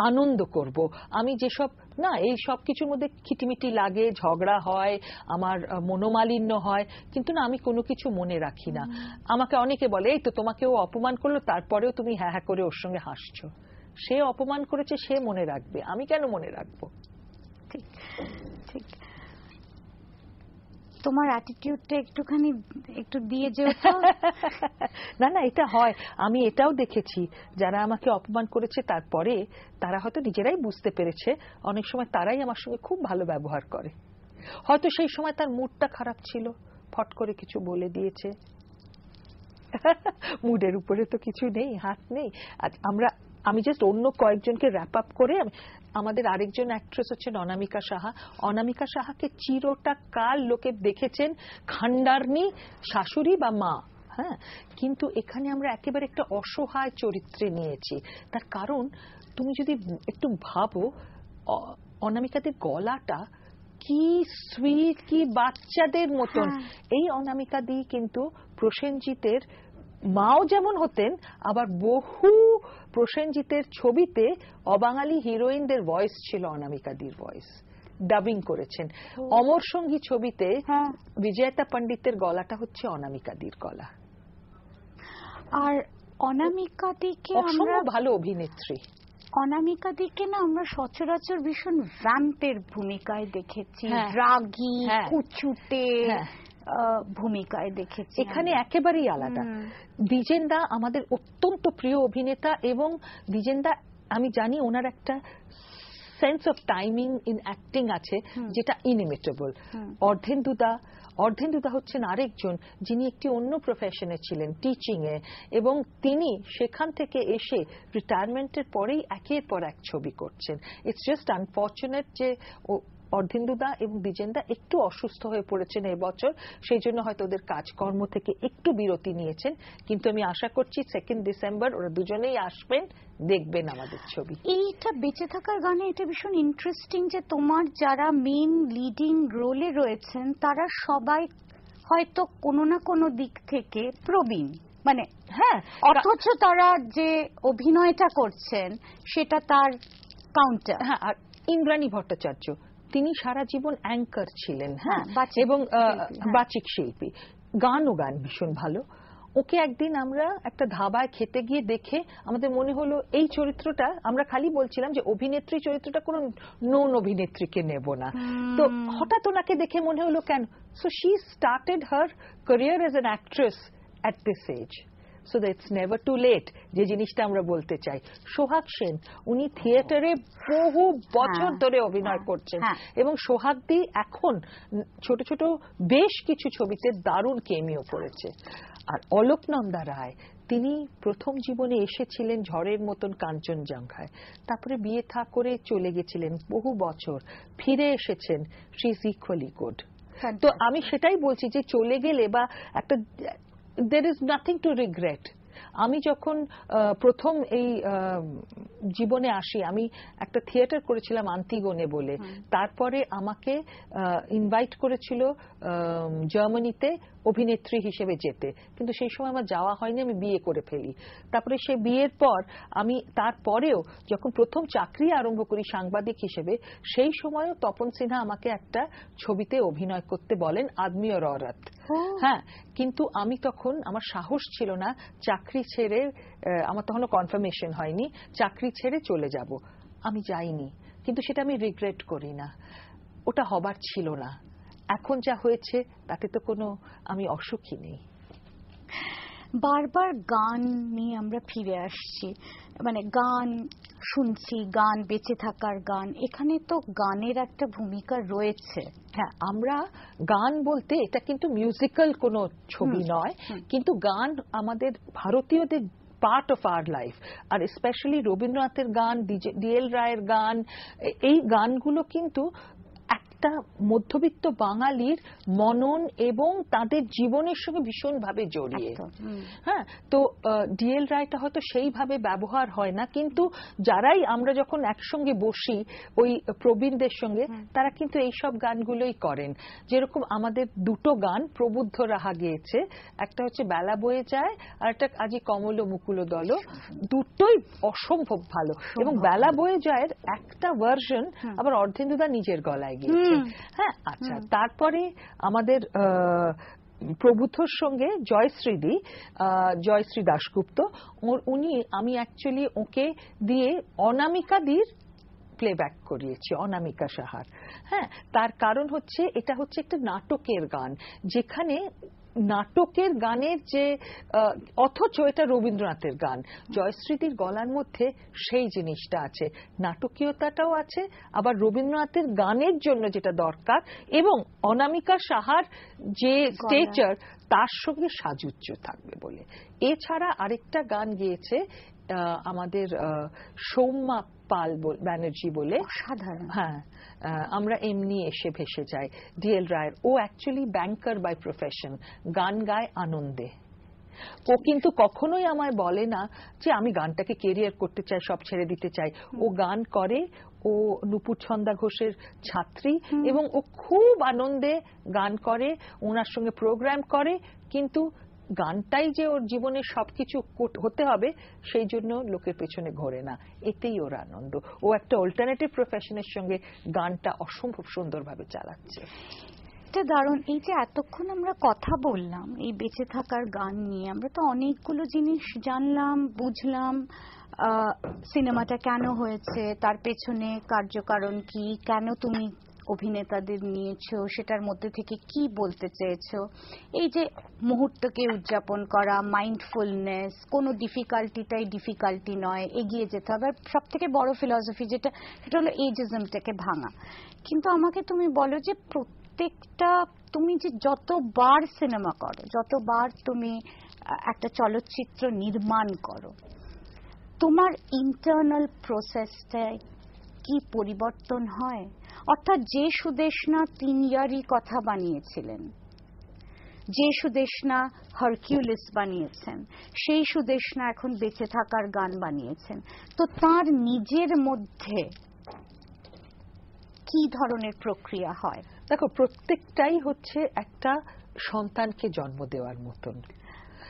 আনন্দ করব আমি যেসব না এই সব কিছুর মধ্যে খিটিমিটি লাগে ঝগড়া হয় আমার মনোমালিন্য হয় কিন্তু না আমি কোনো কিছু মনে রাখি না আমাকে অনেকে বলে এই তো তোমাকে ও অপমান করলো তারপরেও তুমি হ্যাঁ হ্যাঁ করে ওর সঙ্গে হাসছো সে অপমান করেছে সে মনে রাখবে আমি কেন মনে রাখবো ঠিক ঠিক তোমার অ্যাটিটিউডটা একটুখানি একটু দিয়ে যেও না না এটা হয় আমি এটাও দেখেছি যারা আমাকে অপমান করেছে তারপরে তারা হয়তো নিজেরাই বুঝতে পেরেছে অনেক সময় তারাই আমার সঙ্গে খুব ভালো ব্যবহার করে হয়তো সেই সময় তার মুডটা খারাপ ছিল ফট করে কিছু বলে দিয়েছে মুডের উপরে তো কিছু নেই হাত নেই আমরা আমি জাস্ট অন্য কয়েকজনকে র্যাপ আপ করে আমাদের আরেকজন অ্যাক্ট্রেস হচ্ছেন অনামিকা সাহা অনামিকা সাহাকে চিরটা কাল লোকে দেখেছেন খান্ডারনি শাশুড়ি বা মা হ্যাঁ কিন্তু এখানে আমরা একেবারে একটা অসহায় চরিত্রে নিয়েছি তার কারণ তুমি যদি একটু ভাবো অনামিকাদের গলাটা কি সুইট কি বাচ্চাদের মতন হ্যাঁ। এই অনামিকা দিয়ে কিন্তু প্রসেনজিতের মাও যেমন হতেন আবার বহু প্রসেনজিতের ছবিতে অবাঙালি হিরোইনদের ভয়েস ছিল অনামিকাদির ভয়েস ডাবিং করেছেন অমর সঙ্গী ছবিতে হ্যাঁ। বিজয়তা পণ্ডিতের গলাটা হচ্ছে অনামিকাদির গলা আর অনামিকাদিকে আমরা ভালো অভিনেত্রী দিকে না আমরা সচরাচর ভীষণ ভ্যাম্পের ভূমিকায় দেখেছি হ্যাঁ। রাগী হ্যাঁ। কুচুটে ভূমিকায় দেখেছি এখানে একেবারেই আলাদা দ্বিজেন্দা আমাদের অত্যন্ত প্রিয় অভিনেতা এবং দ্বিজেন্দা আমি জানি ওনার একটা sense of timing in acting আছে যেটা ইনিমিটেবল অর্ধেন্দুদা অর্ধেন্দুদা হচ্ছেন আরেকজন যিনি একটি অন্য প্রফেশনে ছিলেন টিচিং এ এবং তিনি সেখান থেকে এসে রিটায়ারমেন্টের পরেই একের পর এক ছবি করছেন ইটস জাস্ট আনফর্চুনেট যে অর্ধেন্দুদা এবং দ্বিজেন্দা একটু অসুস্থ হয়ে পড়েছেন এবছর সেই জন্য হয়তো ওদের কাজকর্ম থেকে একটু বিরতি নিয়েছেন কিন্তু আমি আশা করছি সেকেন্ড ডিসেম্বর ওরা দুজনেই আসবেন দেখবেন আমাদের ছবি এইটা বেঁচে থাকার গানে এটা ভীষণ ইন্টারেস্টিং যে তোমার যারা মেন লিডিং রোলে রয়েছেন তারা সবাই হয়তো কোনো না কোনো দিক থেকে প্রবীণ মানে হ্যাঁ অথচ তারা যে অভিনয়টা করছেন সেটা তার কাউন্টার হ্যাঁ আর ইন্দ্রাণী ভট্টাচার্য তিনি সারা জীবন অ্যাঙ্কার ছিলেন হ্যাঁ এবং বাচিক শিল্পী হ্যাঁ। গানও গান ভীষণ ভালো ওকে একদিন আমরা একটা ধাবায় খেতে গিয়ে দেখে আমাদের মনে হলো এই চরিত্রটা আমরা খালি বলছিলাম যে অভিনেত্রী চরিত্রটা কোনো নন অভিনেত্রীকে নেব না তো হঠাৎ ওনাকে দেখে মনে হলো কেন so she started her career as an actress at this age so that's never too late যে জিনিসটা আমরা বলতে চাই সোহাগ সেন উনি থিয়েটারে বহু বছর হ্যাঁ, ধরে অভিনয় হ্যাঁ, করছেন হ্যাঁ। এবং সোহাগদি এখন ছোট ছোট বেশ কিছু ছবিতে দারুণ কেমিও করেছে আর অলোকনন্দা রায় তিনি প্রথম জীবনে এসেছিলেন ঝড়ের মতন কাঞ্চনজঙ্ঘায় তারপরে বিয়ে থা করে চলে গেছিলেন বহু বছর ফিরে এসেছেন শ্রী ইজ ইকুয়ালি গুড তো আমি সেটাই বলছি যে চলে গেলে বা একটা there is nothing to regret আমি যখন প্রথম এই জীবনে আসি আমি একটা থিয়েটার করেছিলাম আন্তিগোনে বলে তারপরে আমাকে ইনভাইট করেছিল জার্মানিতে অভিনেত্রী হিসেবে যেতে কিন্তু সেই সময় আমার যাওয়া হয়নি আমি বিয়ে করে ফেলি তারপরে সে বিয়ের পর আমি তারপরেও যখন প্রথম চাকরি আরম্ভ করি সাংবাদিক হিসেবে সেই সময়ও তপন সিনহা আমাকে একটা ছবিতে অভিনয় করতে বলেন আদমীয় আর হ্যাঁ কিন্তু আমি তখন আমার সাহস ছিল না চাকরি ছেড়ে আমার তখনও কনফার্মেশন হয়নি চাকরি ছেড়ে চলে যাব আমি যাইনি কিন্তু সেটা আমি রিগ্রেট করি না ওটা হবার ছিল না এখন যা হয়েছে তাতে তো কোনো আমি অসুখী নেই বারবার গান নিয়ে আমরা ফিরে আসছি মানে গান শুনছি গান বেঁচে থাকার গান এখানে তো গানের একটা ভূমিকা রয়েছে হ্যাঁ আমরা গান বলতে এটা কিন্তু মিউজিক্যাল কোনো ছবি নয় কিন্তু গান আমাদের ভারতীয়দের পার্ট অফ আর লাইফ আর স্পেশালি রবীন্দ্রনাথের গান ডিএল রায়ের গান এই গানগুলো কিন্তু একটা মধ্যবিত্ত বাঙালির মনন এবং তাদের জীবনের সঙ্গে ভীষণভাবে জড়িয়ে হ্যাঁ তো ডিএল রায়টা হয়তো সেইভাবে ব্যবহার হয় না কিন্তু যারাই আমরা যখন একসঙ্গে বসি ওই প্রবীণদের সঙ্গে তারা কিন্তু এইসব গানগুলোই করেন যেরকম আমাদের দুটো গান প্রবুদ্ধ রাহা গিয়েছে একটা হচ্ছে বেলা বয়ে যায় আর একটা আজি কমল মুকুল দল দুটোই অসম্ভব ভালো এবং বেলা বয়ে যায় একটা ভার্সন আবার অর্ধেন্দুদা নিজের গলায় গিয়েছে হ্যাঁ, আচ্ছা তারপরে আমাদের প্রভুথর সঙ্গে জয়শ্রীদি জয়শ্রী দাশগুপ্ত উনি আমি অ্যাকচুয়ালি ওকে দিয়ে অনামিকাদির প্লেব্যাক করিয়েছি অনামিকা সাহার হ্যাঁ তার কারণ হচ্ছে এটা হচ্ছে একটা নাটকের গান যেখানে নাটকের গানের যে অথচ এটা রবীন্দ্রনাথের গান জয়শ্রীদির গলার মধ্যে সেই জিনিসটা আছে নাটকীয়তাটাও আছে আবার রবীন্দ্রনাথের গানের জন্য যেটা দরকার এবং অনামিকা সাহার যে স্টেচার তার সঙ্গে সাজুজ্য থাকবে বলে এছাড়া আরেকটা গান গিয়েছে আমাদের সৌম্যা পাল ব্যানার্জি বলে সাধারণ হ্যাঁ আমরা এমনি এসে ভেসে যাই ডিএল রায়ের ও অ্যাকচুয়ালি ব্যাংকার বাই প্রফেশন গান গায় আনন্দে ও কিন্তু কখনোই আমায় বলে না যে আমি গানটাকে কেরিয়ার করতে চাই সব ছেড়ে দিতে চাই ও গান করে ও নুপুর ছন্দা ঘোষের ছাত্রী এবং ও খুব আনন্দে গান করে ওনার সঙ্গে প্রোগ্রাম করে কিন্তু গানটাই যে ওর জীবনে সবকিছু হতে হবে সেই জন্য লোকের পেছনে ঘোরে না এতেই ওর আনন্দ ও একটা অল্টারনেটিভ প্রফেশনের সঙ্গে গানটা অসম্ভব সুন্দরভাবে চালাচ্ছে এটা দারুণ এই যে এতক্ষণ আমরা কথা বললাম এই বেঁচে থাকার গান নিয়ে আমরা তো অনেকগুলো জিনিস জানলাম বুঝলাম সিনেমাটা কেন হয়েছে তার পেছনে কার্যকারণ কি কেন তুমি অভিনেতাদের নিয়েছো সেটার মধ্যে থেকে কি বলতে চেয়েছো এই যে মুহূর্তকে উদযাপন করা মাইন্ডফুলনেস কোনো ডিফিকাল্টিটাই ডিফিকাল্টি নয় এগিয়ে যেতে হবে আর সব থেকে বড় ফিলসফি যেটা সেটা হলো এজিজমটাকে ভাঙা কিন্তু আমাকে তুমি বলো যে প্রত্যেকটা তুমি যে যতবার সিনেমা করো যতবার তুমি একটা চলচ্চিত্র নির্মাণ করো তোমার ইন্টারনাল প্রসেসটাই কি পরিবর্তন হয় অর্থাৎ যে সুদেশনা তিন ইয়ারই কথা বানিয়েছিলেন যে সুদেশনা হারকিউলিস বানিয়েছেন সেই সুদেশনা এখন বেঁচে থাকার গান বানিয়েছেন তো তার নিজের মধ্যে কি ধরনের প্রক্রিয়া হয় দেখো প্রত্যেকটাই হচ্ছে একটা সন্তানকে জন্ম দেওয়ার মতন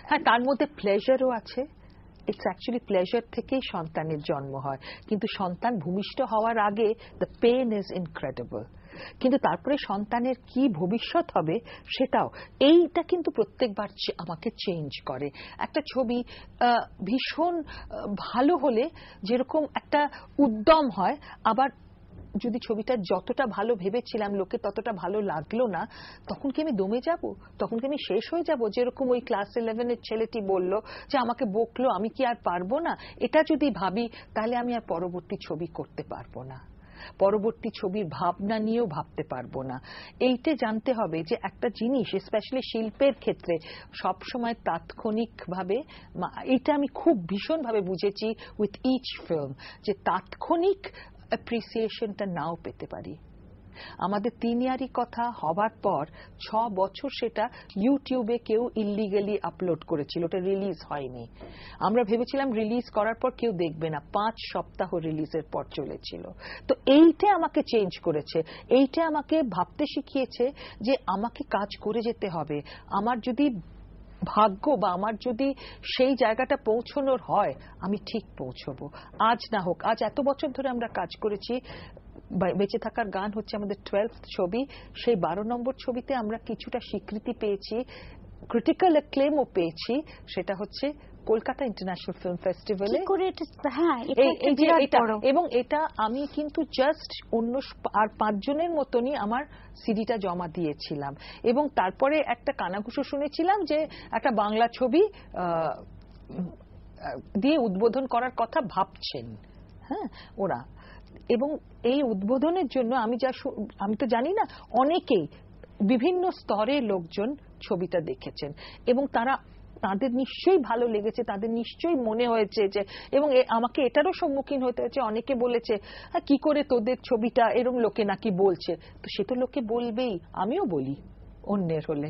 হ্যাঁ তার মধ্যে প্লেজারও আছে ইটস অ্যাকচুয়ালি প্লেজার থেকেই সন্তানের জন্ম হয় কিন্তু সন্তান ভূমিষ্ঠ হওয়ার আগে দ্য পেন ইজ ইনক্রেডিবল কিন্তু তারপরে সন্তানের কি ভবিষ্যৎ হবে সেটাও এইটা কিন্তু প্রত্যেকবার আমাকে চেঞ্জ করে একটা ছবি ভীষণ ভালো হলে যেরকম একটা উদ্যম হয় আবার যদি ছবিটা যতটা ভালো ভেবেছিলাম লোকে ততটা ভালো লাগলো না তখন কি আমি দমে যাব তখন কি আমি শেষ হয়ে যাব যেরকম ওই ক্লাস ইলেভেনের ছেলেটি বলল যে আমাকে বকলো আমি কি আর পারবো না এটা যদি ভাবি তাহলে আমি আর পরবর্তী ছবি করতে পারবো না পরবর্তী ছবির ভাবনা নিয়েও ভাবতে পারবো না এইটা জানতে হবে যে একটা জিনিস স্পেশালি শিল্পের ক্ষেত্রে সবসময় তাৎক্ষণিকভাবে এটা আমি খুব ভীষণভাবে বুঝেছি উইথ ইচ ফিল্ম যে তাৎক্ষণিক অ্যাপ্রিসিয়েশনটা নাও পেতে পারি আমাদের তিন কথা হবার পর ছ বছর সেটা ইউটিউবে কেউ ইলিগেলি আপলোড করেছিল ওটা রিলিজ হয়নি আমরা ভেবেছিলাম রিলিজ করার পর কেউ দেখবে না পাঁচ সপ্তাহ রিলিজের পর চলেছিল তো এইটা আমাকে চেঞ্জ করেছে এইটা আমাকে ভাবতে শিখিয়েছে যে আমাকে কাজ করে যেতে হবে আমার যদি ভাগ্য বা আমার যদি সেই জায়গাটা পৌঁছনোর হয় আমি ঠিক পৌঁছবো আজ না হোক আজ এত বছর ধরে আমরা কাজ করেছি বেঁচে থাকার গান হচ্ছে আমাদের টুয়েলভ ছবি সেই বারো নম্বর ছবিতে আমরা কিছুটা স্বীকৃতি পেয়েছি ক্রিটিক্যাল ও পেয়েছি সেটা হচ্ছে কলকাতা ইন্টারন্যাশনাল ফিল্ম ফেস্টিভ্যালে এবং এটা আমি কিন্তু জাস্ট অন্য আর পাঁচজনের মতনই আমার সিডিটা জমা দিয়েছিলাম এবং তারপরে একটা কানাঘুষো শুনেছিলাম যে একটা বাংলা ছবি দিয়ে উদ্বোধন করার কথা ভাবছেন হ্যাঁ ওরা এবং এই উদ্বোধনের জন্য আমি যা আমি তো জানি না অনেকেই বিভিন্ন স্তরে লোকজন ছবিটা দেখেছেন এবং তারা তাদের নিশ্চয়ই ভালো লেগেছে তাদের নিশ্চয়ই মনে হয়েছে যে এবং আমাকে এটারও সম্মুখীন হতে হয়েছে অনেকে বলেছে হ্যাঁ, কি করে তোদের ছবিটা এরম লোকে নাকি বলছে তো সে তো লোকে বলবেই আমিও বলি অন্যের হলে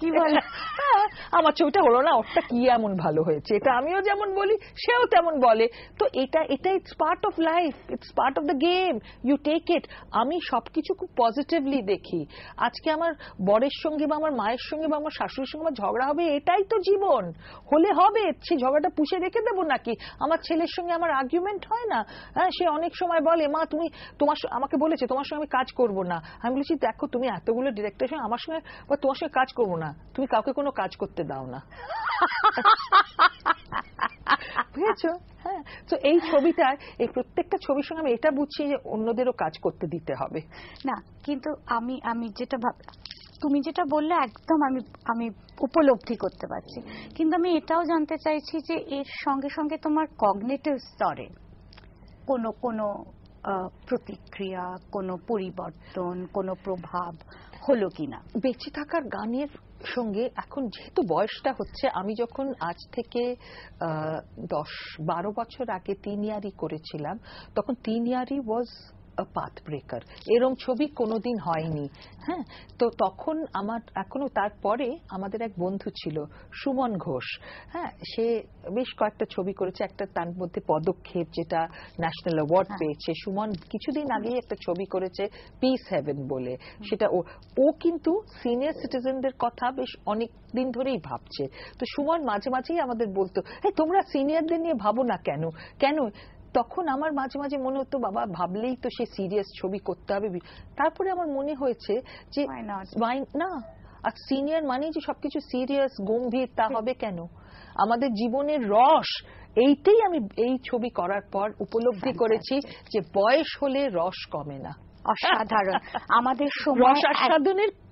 কি বলে হ্যাঁ, আমার ছবিটা হলো না ওরটা কি এমন ভালো হয়েছে এটা আমিও যেমন বলি সেও তেমন বলে তো এটা এটা it's part of life it's part of the game you take it আমি সবকিছু খুব পজিটিভলি দেখি আজকে আমার বরের সঙ্গে বা আমার মায়ের সঙ্গে বা আমার শাশুড়ির সঙ্গে আমার ঝগড়া হবে এটাই তো জীবন হলে হবে সে ঝগড়াটা পুষে রেখে দেবো নাকি আমার ছেলের সঙ্গে আমার আর্গুমেন্ট হয় না হ্যাঁ সে অনেক সময় বলে মা তুমি তোমার আমাকে বলেছে তোমার সঙ্গে আমি কাজ করব না আমি বলেছি দেখো তুমি এতগুলো ডিরেক্টর সঙ্গে আমার সঙ্গে বা তোমার সঙ্গে কাজ করবো না না তুমি কাউকে কোনো কাজ করতে দাও না বুঝেছো হ্যাঁ তো এই ছবিটা এই প্রত্যেকটা ছবির সঙ্গে আমি এটা বুঝছি যে অন্যদেরও কাজ করতে দিতে হবে না কিন্তু আমি আমি যেটা ভাব তুমি যেটা বললে একদম আমি আমি উপলব্ধি করতে পারছি কিন্তু আমি এটাও জানতে চাইছি যে এর সঙ্গে সঙ্গে তোমার কগনেটিভ স্তরে কোন কোন প্রতিক্রিয়া কোন পরিবর্তন কোন প্রভাব হলো কিনা বেঁচে থাকার গানের সঙ্গে এখন যেহেতু বয়সটা হচ্ছে আমি যখন আজ থেকে দশ বারো বছর আগে তিন ইয়ারি করেছিলাম তখন তিন ইয়ারি ওয়াজ পাথ ব্রেকার এরম ছবি কোনোদিন হয়নি হ্যাঁ তো তখন আমার এখনো তারপরে আমাদের এক বন্ধু ছিল সুমন ঘোষ হ্যাঁ সে বেশ কয়েকটা ছবি করেছে একটা তার মধ্যে পদক্ষেপ যেটা ন্যাশনাল অ্যাওয়ার্ড পেয়েছে সুমন কিছুদিন আগেই একটা ছবি করেছে পিস হেভেন বলে সেটা ও ও কিন্তু সিনিয়র সিটিজেনদের কথা বেশ অনেক দিন ধরেই ভাবছে তো সুমন মাঝে মাঝেই আমাদের বলতো তোমরা সিনিয়রদের নিয়ে ভাবো না কেন কেন তখন আমার মাঝে মাঝে মনে হতো বাবা ভাবলেই তো সে সিরিয়াস ছবি করতে হবে তারপরে আমার মনে হয়েছে যে না আর সিনিয়র মানেই যে সবকিছু সিরিয়াস গম্ভীর তা হবে কেন আমাদের জীবনের রস এইটাই আমি এই ছবি করার পর উপলব্ধি করেছি যে বয়স হলে রস কমে না অসাধারণ আমাদের সময়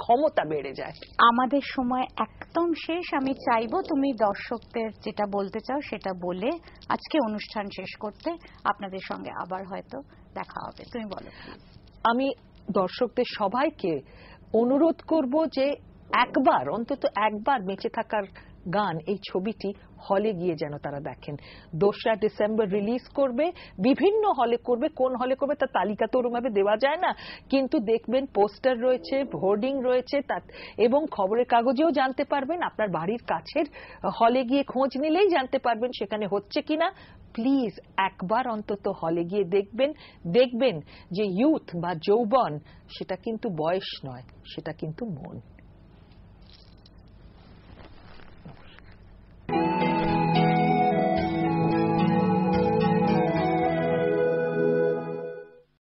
ক্ষমতা বেড়ে যায় আমাদের সময় একদম শেষ আমি চাইবো তুমি দর্শকদের যেটা বলতে চাও সেটা বলে আজকে অনুষ্ঠান শেষ করতে আপনাদের সঙ্গে আবার হয়তো দেখা হবে তুমি বলো আমি দর্শকদের সবাইকে অনুরোধ করব যে একবার অন্তত একবার বেঁচে থাকার গান এই ছবিটি হলে গিয়ে যেন তারা দেখেন দোসরা ডিসেম্বর রিলিজ করবে বিভিন্ন হলে করবে কোন হলে করবে তার তালিকা তো ওরমভাবে দেওয়া যায় না কিন্তু দেখবেন পোস্টার রয়েছে হোর্ডিং রয়েছে এবং খবরের কাগজেও জানতে পারবেন আপনার বাড়ির কাছের হলে গিয়ে খোঁজ নিলেই জানতে পারবেন সেখানে হচ্ছে কিনা প্লিজ একবার অন্তত হলে গিয়ে দেখবেন দেখবেন যে ইউথ বা যৌবন সেটা কিন্তু বয়স নয় সেটা কিন্তু মন Thank you.